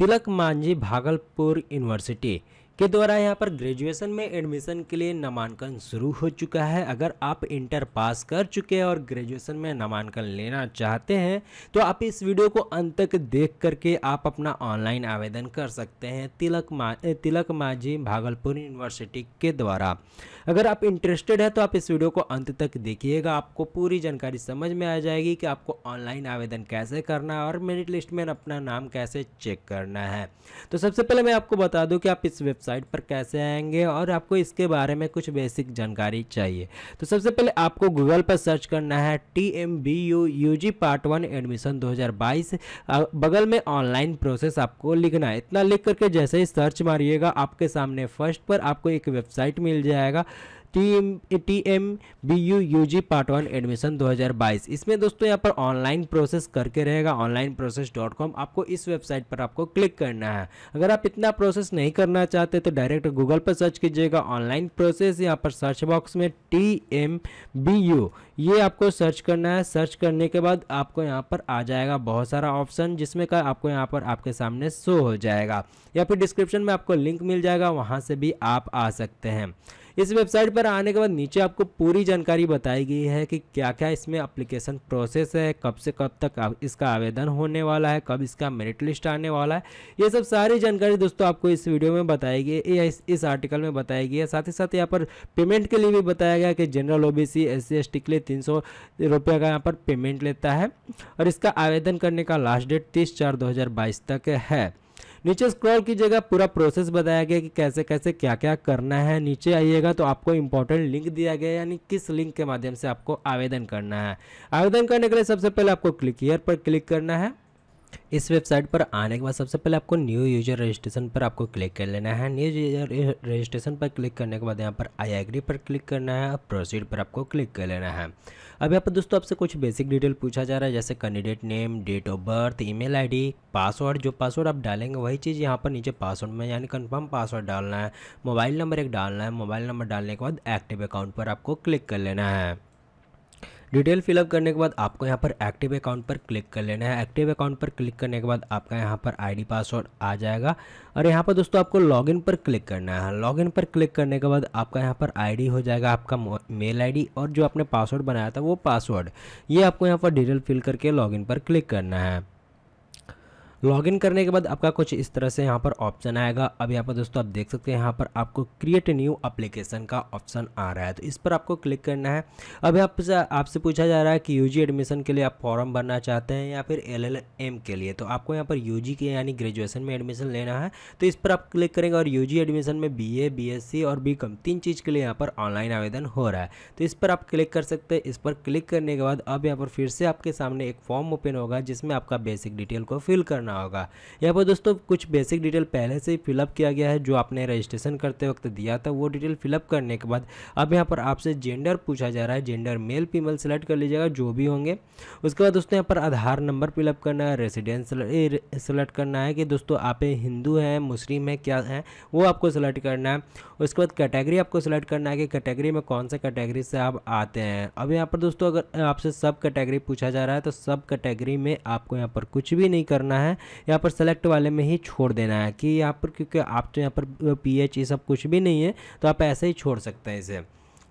तिलक Manjhi Bhagalpur university के द्वारा यहाँ पर ग्रेजुएशन में एडमिशन के लिए नामांकन शुरू हो चुका है अगर आप इंटर पास कर चुके हैं और ग्रेजुएशन में नामांकन लेना चाहते हैं तो आप इस वीडियो को अंत तक देख करके आप अपना ऑनलाइन आवेदन कर सकते हैं तिलक मा तिलक माझी भागलपुर यूनिवर्सिटी के द्वारा अगर आप इंटरेस्टेड है तो आप इस वीडियो को अंत तक देखिएगा आपको पूरी जानकारी समझ में आ जाएगी कि आपको ऑनलाइन आवेदन कैसे करना है और मेरिट लिस्ट में अपना नाम कैसे चेक करना है तो सबसे पहले मैं आपको बता दूँ कि आप इस वेबसाइट वेबसाइट पर कैसे आएंगे और आपको इसके बारे में कुछ बेसिक जानकारी चाहिए तो सबसे पहले आपको गूगल पर सर्च करना है T M B U U G part one admission 2022 बगल में ऑनलाइन प्रोसेस आपको लिखना है इतना लिख करके जैसे ही सर्च मारिएगा आपके सामने फर्स्ट पर आपको एक वेबसाइट मिल जाएगा T T M B U U G part one admission 2022 इसमें दोस्तों यहाँ पर ऑनलाइन प्रोसेस करके रहेगा ऑनलाइन प्रोसेस डॉट कॉम आपको इस वेबसाइट पर आपको क्लिक करना है अगर आप इतना प्रोसेस नहीं करना चाहते तो डायरेक्ट गूगल पर सर्च कीजिएगा ऑनलाइन प्रोसेस यहाँ पर सर्च बॉक्स में टी एम बी यू ये आपको सर्च करना है सर्च करने के बाद आपको यहाँ पर आ जाएगा बहुत सारा ऑप्शन जिसमें का आपको यहाँ पर आपके सामने शो हो जाएगा या फिर डिस्क्रिप्शन में आपको लिंक मिल जाएगा वहाँ से भी आप आ सकते हैं इस वेबसाइट पर आने के बाद नीचे आपको पूरी जानकारी बताई गई है कि क्या क्या इसमें अप्लीकेशन प्रोसेस है कब से कब तक इसका आवेदन होने वाला है कब इसका मेरिट लिस्ट आने वाला है ये सब सारी जानकारी दोस्तों आपको इस वीडियो में बताई गई है इस, इस आर्टिकल में बताई गई है साथ ही साथ यहाँ पर पेमेंट के लिए भी बताया गया कि general O B C S C के लिए तीन सौ रुपये का यहाँ पर पेमेंट लेता है और इसका आवेदन करने का लास्ट डेट तीस चार दो हज़ार बाईस तक है नीचे स्क्रॉल कीजिएगा पूरा प्रोसेस बताया गया कि कैसे कैसे क्या क्या करना है नीचे आइएगा तो आपको इंपॉर्टेंट लिंक दिया गया यानी किस लिंक के माध्यम से आपको आवेदन करना है आवेदन करने के लिए सबसे पहले आपको क्लिक ईयर पर क्लिक करना है इस वेबसाइट पर आने के बाद सबसे पहले आपको न्यू यूजर रजिस्ट्रेशन पर आपको क्लिक कर लेना है न्यू यूजर रजिस्ट्रेशन पर क्लिक करने के बाद यहाँ पर आई एग्री पर क्लिक करना है और प्रोसीड पर आपको क्लिक कर लेना है अब यहाँ पर दोस्तों आपसे कुछ बेसिक डिटेल पूछा जा रहा है जैसे candidate name date of birth email ID password जो पासवर्ड आप डालेंगे वही चीज़ यहाँ पर नीचे पासवर्ड में यानी कन्फर्म पासवर्ड डालना है मोबाइल नंबर एक डालना है मोबाइल नंबर डालने के बाद एक्टिव अकाउंट पर आपको क्लिक कर लेना है डिटेल फिलअप करने के बाद आपको यहाँ पर एक्टिव अकाउंट पर क्लिक कर लेना है एक्टिव अकाउंट पर क्लिक करने के बाद आपका यहाँ पर आईडी पासवर्ड आ जाएगा और यहाँ पर दोस्तों आपको लॉगिन पर क्लिक करना है लॉगिन पर क्लिक करने के बाद आपका यहाँ पर आईडी हो जाएगा आपका मेल आईडी और जो आपने पासवर्ड बनाया था वो पासवर्ड ये आपको यहाँ पर डिटेल फिल करके लॉगिन पर क्लिक करना है लॉगिन करने के बाद आपका कुछ इस तरह से यहाँ पर ऑप्शन आएगा अब यहाँ पर दोस्तों आप देख सकते हैं यहाँ पर आपको क्रिएट न्यू अप्लीकेशन का ऑप्शन आ रहा है तो इस पर आपको क्लिक करना है अब आपसे आपसे पूछा जा रहा है कि यूजी एडमिशन के लिए आप फॉर्म भरना चाहते हैं या फिर एल के लिए तो आपको यहाँ पर यू के यानी ग्रेजुएशन में एडमिशन लेना है तो इस पर आप क्लिक करेंगे और यू एडमिशन में बी ए और बी तीन चीज़ के लिए यहाँ पर ऑनलाइन आवेदन हो रहा है तो इस पर आप क्लिक कर सकते हैं इस पर क्लिक करने के बाद अब यहाँ पर फिर से आपके सामने एक फॉर्म ओपन होगा जिसमें आपका बेसिक डिटेल को फिल करना करना होगा यहाँ पर दोस्तों कुछ बेसिक डिटेल पहले से ही फिलअप किया गया है जो आपने रजिस्ट्रेशन करते वक्त दिया था वो डिटेल फिलअप करने के बाद अब यहाँ पर आपसे जेंडर पूछा जा रहा है जेंडर मेल फीमेल सेलेक्ट कर लीजिएगा जो भी होंगे उसके बाद दोस्तों यहाँ पर आधार नंबर फिलअप करना है रेसिडेंस सेलेक्ट करना है कि दोस्तों आप हिंदू हैं मुस्लिम हैं क्या हैं वो आपको सेलेक्ट करना है उसके बाद कैटेगरी आपको सेलेक्ट करना है कि कैटेगरी में कौन सा कैटेगरी से आप आते हैं अब यहाँ पर दोस्तों अगर आपसे सब कैटेगरी पूछा जा रहा है तो सब कैटेगरी में आपको यहाँ पर कुछ भी नहीं करना है यहाँ पर सेलेक्ट वाले में ही छोड़ देना है कि यहाँ पर क्योंकि आप तो यहाँ पर पी ये सब कुछ भी नहीं है तो आप ऐसे ही छोड़ सकते हैं इसे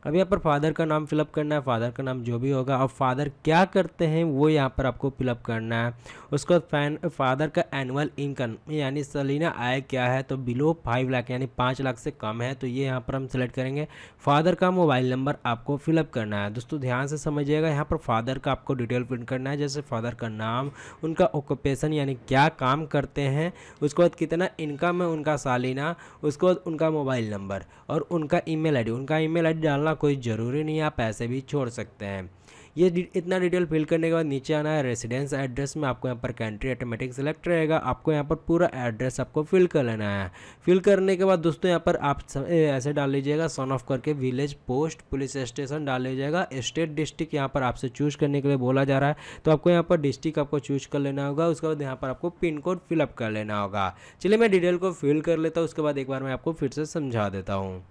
अब यहाँ पर फादर का नाम फिलअप करना है फादर का नाम जो भी होगा अब फादर क्या करते हैं वो यहाँ पर आपको फिलअप करना है उसके बाद फैन फादर का एनुअल इनकम यानी सलीना आय क्या है तो बिलो फाइव लाख यानी पाँच लाख से कम है तो ये यहाँ पर हम सेलेक्ट करेंगे फादर का मोबाइल नंबर आपको फिलअप करना है दोस्तों ध्यान से समझिएगा यहाँ पर फादर का आपको डिटेल प्रिंट करना है जैसे फादर का नाम उनका ऑक्यूपेशन यानी क्या काम करते हैं उसके बाद कितना इनकम है उनका सालीना उसके बाद उनका मोबाइल नंबर और उनका ईमेल आईडी उनका ईमेल आईडी डालना कोई ज़रूरी नहीं आप ऐसे भी छोड़ सकते हैं ये इतना डिटेल फिल करने के बाद नीचे आना है रेसिडेंस एड्रेस में आपको यहाँ पर कंट्री ऑटोमेटिक सेलेक्ट रहेगा आपको यहाँ पर पूरा एड्रेस आपको फिल कर लेना है फिल करने के बाद दोस्तों यहाँ पर आप ऐसे डाल लीजिएगा सन ऑफ करके विलेज पोस्ट पुलिस स्टेशन डाल लीजिएगा स्टेट डिस्ट्रिक्ट यहाँ पर आपसे चूज करने के लिए बोला जा रहा है तो आपको यहाँ पर डिस्ट्रिक्ट आपको चूज कर लेना होगा उसके बाद यहाँ पर आपको पिन कोड फिलअप कर लेना होगा चलिए मैं डिटेल को फिल कर लेता हूँ उसके बाद एक बार मैं आपको फिर से समझा देता हूँ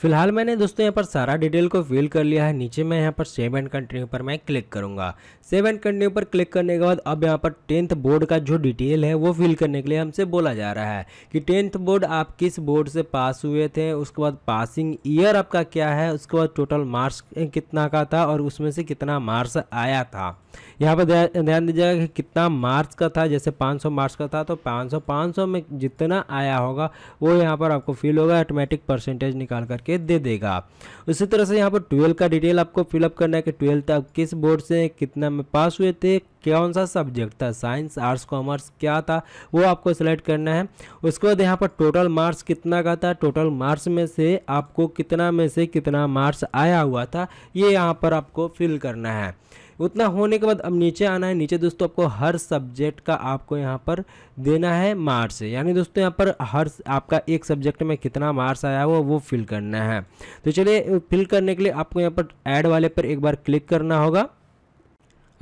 फिलहाल मैंने दोस्तों यहाँ पर सारा डिटेल को फिल कर लिया है नीचे मैं यहाँ पर सेव एंड कंटिन्यू पर मैं क्लिक करूँगा सेव एंड कंटिन्यू पर क्लिक करने के बाद अब यहाँ पर टेंथ बोर्ड का जो डिटेल है वो फिल करने के लिए हमसे बोला जा रहा है कि टेंथ बोर्ड आप किस बोर्ड से पास हुए थे उसके बाद पासिंग ईयर आपका क्या है उसके बाद टोटल मार्क्स कितना का था और उसमें से कितना मार्क्स आया था यहाँ पर ध्यान दीजिएगा कि कितना मार्क्स का था जैसे 500 मार्क्स का था तो 500 500 में जितना आया होगा वो यहाँ पर आपको फिल होगा ऑटोमेटिक परसेंटेज निकाल करके दे देगा उसी तरह से यहाँ पर ट्वेल्व का डिटेल आपको फिलअप करना है कि ट्वेल्थ आप किस बोर्ड से कितना में पास हुए थे कौन सा सब्जेक्ट था साइंस आर्ट्स कॉमर्स क्या था वो आपको सेलेक्ट करना है उसके बाद यहाँ पर टोटल मार्क्स कितना का था टोटल मार्क्स में से आपको कितना में से कितना मार्क्स आया हुआ था ये यहाँ पर आपको फिल करना है उतना होने के बाद अब नीचे आना है नीचे दोस्तों आपको हर सब्जेक्ट का आपको यहाँ पर देना है मार्क्स यानी दोस्तों यहाँ पर हर आपका एक सब्जेक्ट में कितना मार्क्स आया हुआ वो फिल करना है तो चलिए फिल करने के लिए आपको यहाँ पर ऐड वाले पर एक बार क्लिक करना होगा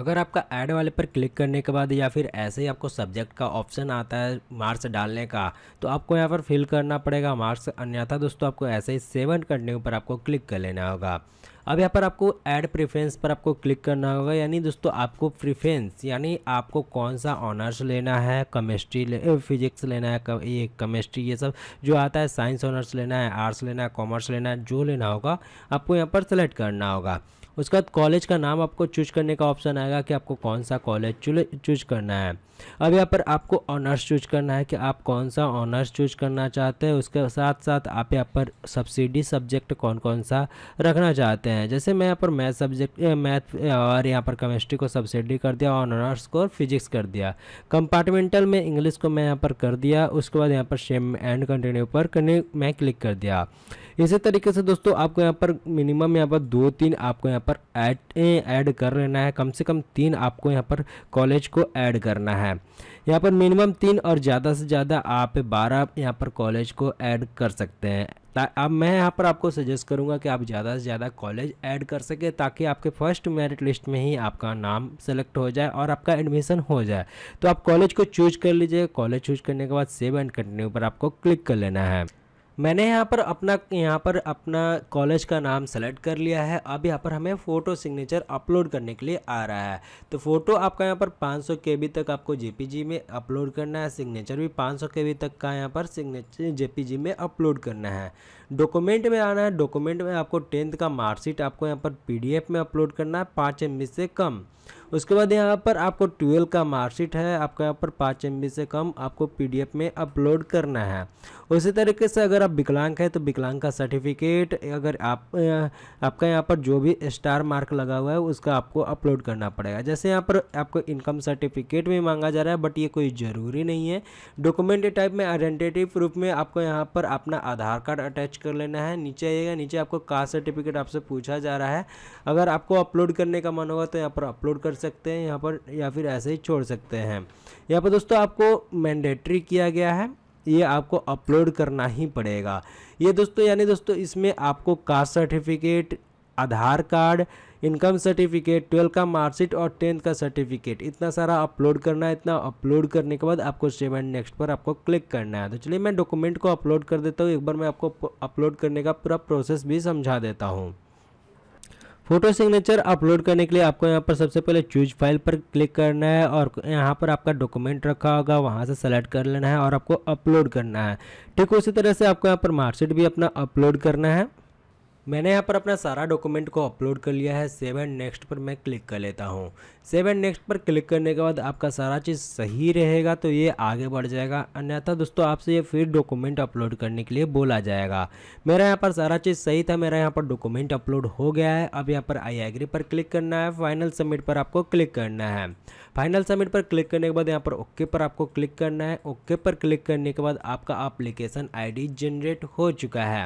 अगर आपका ऐड वाले पर क्लिक करने के बाद या फिर ऐसे ही आपको सब्जेक्ट का ऑप्शन आता है मार्क्स डालने का तो आपको यहाँ पर फिल करना पड़ेगा मार्क्स अन्यथा दोस्तों आपको ऐसे ही सेवन करने ऊपर आपको क्लिक कर लेना होगा अब यहाँ पर आपको ऐड प्रेफरेंस पर आपको क्लिक करना होगा यानी दोस्तों आपको प्रेफरेंस यानी आपको कौन सा ऑनर्स लेना है केमिस्ट्री ले, फिजिक्स लेना है कम, ये केमिस्ट्री ये सब जो आता है साइंस ऑनर्स लेना है आर्ट्स लेना है कॉमर्स लेना है जो लेना होगा आपको यहाँ पर सेलेक्ट करना होगा उसके बाद कॉलेज का नाम आपको चूज करने का ऑप्शन आएगा कि आपको कौन सा कॉलेज चूज करना है अब यहाँ पर आपको ऑनर्स चूज करना है कि आप कौन सा ऑनर्स चूज करना चाहते हैं उसके साथ साथ आप यहाँ पर सब्सिडी सब्जेक्ट कौन कौन सा रखना चाहते हैं जैसे मैं यहाँ पर मैथ सब्जेक्ट मैथ और यहाँ पर केमिस्ट्री को सब्सिडी कर दिया ऑनर्स को फिजिक्स कर दिया कंपार्टमेंटल में इंग्लिश को मैं यहाँ पर कर दिया उसके बाद यहाँ पर सेम एंड कंटिन्यू पर मैं क्लिक कर दिया इसी तरीके से दोस्तों आपको यहाँ पर मिनिमम यहाँ पर दो तीन आपको यहाँ पर ऐड ऐड कर लेना है कम से कम तीन आपको यहाँ पर कॉलेज को ऐड करना है यहाँ पर मिनिमम तीन और ज़्यादा से ज़्यादा आप बारह यहाँ पर कॉलेज को ऐड कर सकते हैं अब मैं यहाँ पर आपको सजेस्ट करूँगा कि आप ज़्यादा से ज़्यादा कॉलेज ऐड कर सके ताकि आपके फर्स्ट मेरिट लिस्ट में ही आपका नाम सेलेक्ट हो जाए और आपका एडमिशन हो जाए तो आप कॉलेज को चूज कर लीजिए कॉलेज चूज करने के बाद सेव एंड कंटिन्यू पर आपको क्लिक कर लेना है मैंने यहाँ पर अपना यहाँ पर अपना कॉलेज का नाम सेलेक्ट कर लिया है अब यहाँ पर हमें फ़ोटो सिग्नेचर अपलोड करने के लिए आ रहा है तो फ़ोटो आपका यहाँ पर 500 बी तक आपको जेपीजी में अपलोड करना है सिग्नेचर भी 500 बी तक का यहाँ पर सिग्नेचर जेपीजी में अपलोड करना है डॉक्यूमेंट में आना है डॉक्यूमेंट में आपको टेंथ का मार्कशीट आपको यहाँ पर पी में अपलोड करना है पाँच एम से कम उसके बाद यहाँ पर आपको ट्वेल्व का मार्कशीट है आपका यहाँ पर पाँच एम से कम आपको पी में अपलोड करना है उसी तरीके से अगर आप विकलांग हैं तो विकलांग का सर्टिफिकेट अगर आप आपका यहाँ पर जो भी स्टार मार्क लगा हुआ है उसका आपको अपलोड करना पड़ेगा जैसे यहाँ पर आपको इनकम सर्टिफिकेट भी मांगा जा रहा है बट ये कोई ज़रूरी नहीं है डॉक्यूमेंट टाइप में आइडेंटिटी प्रूफ में आपको यहाँ पर अपना आधार कार्ड अटैच कर लेना है नीचे आइएगा नीचे आपको कास्ट सर्टिफिकेट आपसे पूछा जा रहा है अगर आपको अपलोड करने का मन होगा तो यहाँ पर अपलोड कर सकते हैं यहाँ पर या फिर ऐसे ही छोड़ सकते हैं यहाँ पर दोस्तों आपको मैंडेटरी किया गया है ये आपको अपलोड करना ही पड़ेगा ये दोस्तों यानी दोस्तों इसमें आपको caste certificate Aadhaar card income certificate twelfth का मार्कशीट और टेंथ का सर्टिफिकेट इतना सारा अपलोड करना है इतना अपलोड करने के बाद आपको सेवन नेक्स्ट पर आपको क्लिक करना है तो चलिए मैं डॉक्यूमेंट को अपलोड कर देता हूँ एक बार मैं आपको अपलोड करने का पूरा प्रोसेस भी समझा देता हूँ फोटो सिग्नेचर अपलोड करने के लिए आपको यहाँ पर सबसे पहले चूज फाइल पर क्लिक करना है और यहाँ पर आपका डॉक्यूमेंट रखा होगा वहाँ से सेलेक्ट कर लेना है और आपको अपलोड करना है ठीक उसी तरह से आपको यहाँ पर मार्कशीट भी अपना अपलोड करना है मैंने यहाँ पर अपना सारा डॉक्यूमेंट को अपलोड कर लिया है सेव एंड नेक्स्ट पर मैं क्लिक कर लेता हूँ सेव एंड नेक्स्ट पर क्लिक करने के बाद आपका सारा चीज़ सही रहेगा तो ये आगे बढ़ जाएगा अन्यथा दोस्तों आपसे ये फिर डॉक्यूमेंट अपलोड करने के लिए बोला जाएगा मेरा यहाँ पर सारा चीज़ सही था मेरा यहाँ पर डॉक्यूमेंट अपलोड हो गया है अब यहाँ पर आई एग्री पर क्लिक करना है फाइनल सबमिट पर आपको क्लिक करना है फाइनल सबमिट पर क्लिक करने के बाद यहाँ पर ओके पर आपको क्लिक करना है ओके पर क्लिक करने के बाद आपका अप्लीकेशन आईडी जनरेट हो चुका है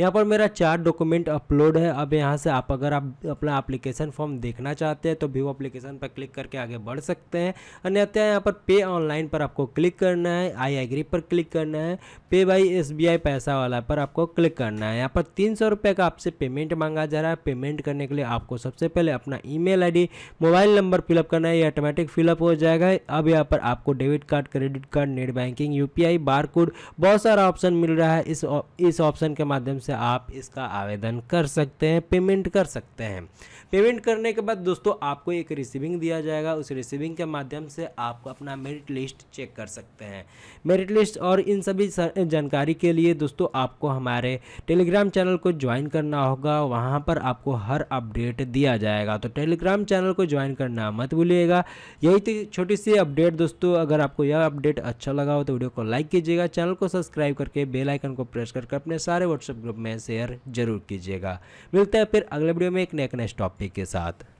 यहाँ पर मेरा चार डॉक्यूमेंट अपलोड है अब यहाँ से आप अगर आप अपना अप्लीकेशन फॉर्म देखना चाहते हैं तो व्यू अप्लीकेशन पर क्लिक करके आगे बढ़ सकते हैं अन्यथा यहाँ पर पे ऑनलाइन पर आपको क्लिक करना है आई एग्री पर क्लिक करना है पे बाई एस पैसा वाला पर आपको क्लिक करना है यहाँ पर तीन सौ का आपसे पेमेंट मांगा जा रहा है पेमेंट करने के लिए आपको सबसे पहले अपना I D mobile number fill up करना है ये ऑटोमेटिक फिलअप हो जाएगा अब यहाँ पर आपको debit card credit card net banking यू बार कोड बहुत सारा ऑप्शन मिल रहा है इस इस ऑप्शन के माध्यम से आप इसका आवेदन कर सकते हैं पेमेंट कर सकते हैं पेमेंट करने के बाद दोस्तों आपको एक रिसीविंग दिया जाएगा उस रिसीविंग के माध्यम से आप अपना मेरिट लिस्ट चेक कर सकते हैं मेरिट लिस्ट और इन सभी जानकारी के लिए दोस्तों आपको हमारे टेलीग्राम चैनल को ज्वाइन करना होगा वहाँ पर आपको हर अपडेट दिया जाएगा तो टेलीग्राम चैनल को ज्वाइन करना मत भूलिएगा यही थी छोटी सी अपडेट दोस्तों अगर आपको यह अपडेट अच्छा लगा हो तो वीडियो को लाइक कीजिएगा चैनल को सब्सक्राइब करके बेल आइकन को प्रेस करके अपने सारे व्हाट्सएप ग्रुप में शेयर जरूर कीजिएगा मिलता है फिर अगले वीडियो में एक नए नेक्स्ट टॉप टॉपिक के साथ